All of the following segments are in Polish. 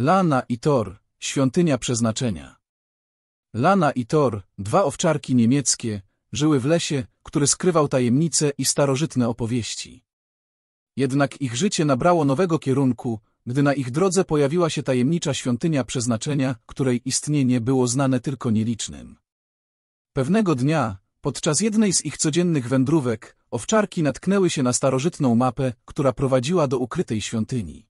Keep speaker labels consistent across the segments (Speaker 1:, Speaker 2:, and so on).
Speaker 1: Lana i Tor, świątynia przeznaczenia. Lana i Tor, dwa owczarki niemieckie, żyły w lesie, który skrywał tajemnice i starożytne opowieści. Jednak ich życie nabrało nowego kierunku, gdy na ich drodze pojawiła się tajemnicza świątynia przeznaczenia, której istnienie było znane tylko nielicznym. Pewnego dnia, podczas jednej z ich codziennych wędrówek, owczarki natknęły się na starożytną mapę, która prowadziła do ukrytej świątyni.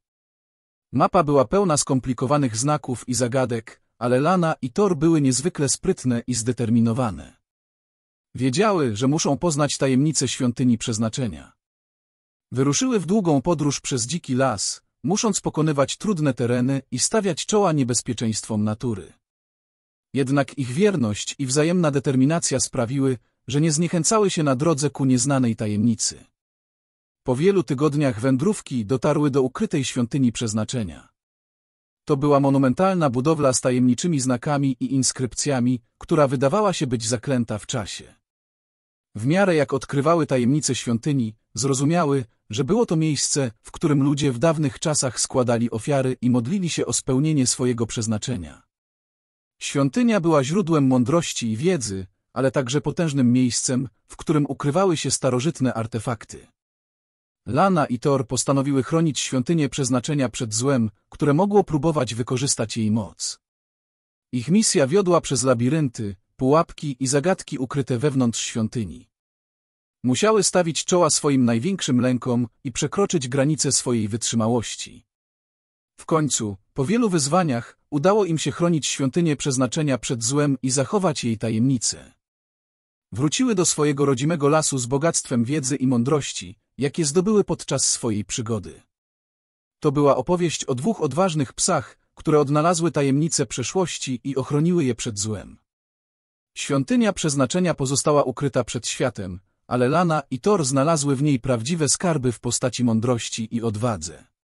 Speaker 1: Mapa była pełna skomplikowanych znaków i zagadek, ale Lana i Thor były niezwykle sprytne i zdeterminowane. Wiedziały, że muszą poznać tajemnice świątyni przeznaczenia. Wyruszyły w długą podróż przez dziki las, musząc pokonywać trudne tereny i stawiać czoła niebezpieczeństwom natury. Jednak ich wierność i wzajemna determinacja sprawiły, że nie zniechęcały się na drodze ku nieznanej tajemnicy. Po wielu tygodniach wędrówki dotarły do ukrytej świątyni przeznaczenia. To była monumentalna budowla z tajemniczymi znakami i inskrypcjami, która wydawała się być zaklęta w czasie. W miarę jak odkrywały tajemnice świątyni, zrozumiały, że było to miejsce, w którym ludzie w dawnych czasach składali ofiary i modlili się o spełnienie swojego przeznaczenia. Świątynia była źródłem mądrości i wiedzy, ale także potężnym miejscem, w którym ukrywały się starożytne artefakty. Lana i Thor postanowiły chronić świątynię przeznaczenia przed złem, które mogło próbować wykorzystać jej moc. Ich misja wiodła przez labirynty, pułapki i zagadki ukryte wewnątrz świątyni. Musiały stawić czoła swoim największym lękom i przekroczyć granice swojej wytrzymałości. W końcu, po wielu wyzwaniach, udało im się chronić świątynię przeznaczenia przed złem i zachować jej tajemnicę. Wróciły do swojego rodzimego lasu z bogactwem wiedzy i mądrości, jakie zdobyły podczas swojej przygody. To była opowieść o dwóch odważnych psach, które odnalazły tajemnice przeszłości i ochroniły je przed złem. Świątynia przeznaczenia pozostała ukryta przed światem, ale Lana i Thor znalazły w niej prawdziwe skarby w postaci mądrości i odwadze.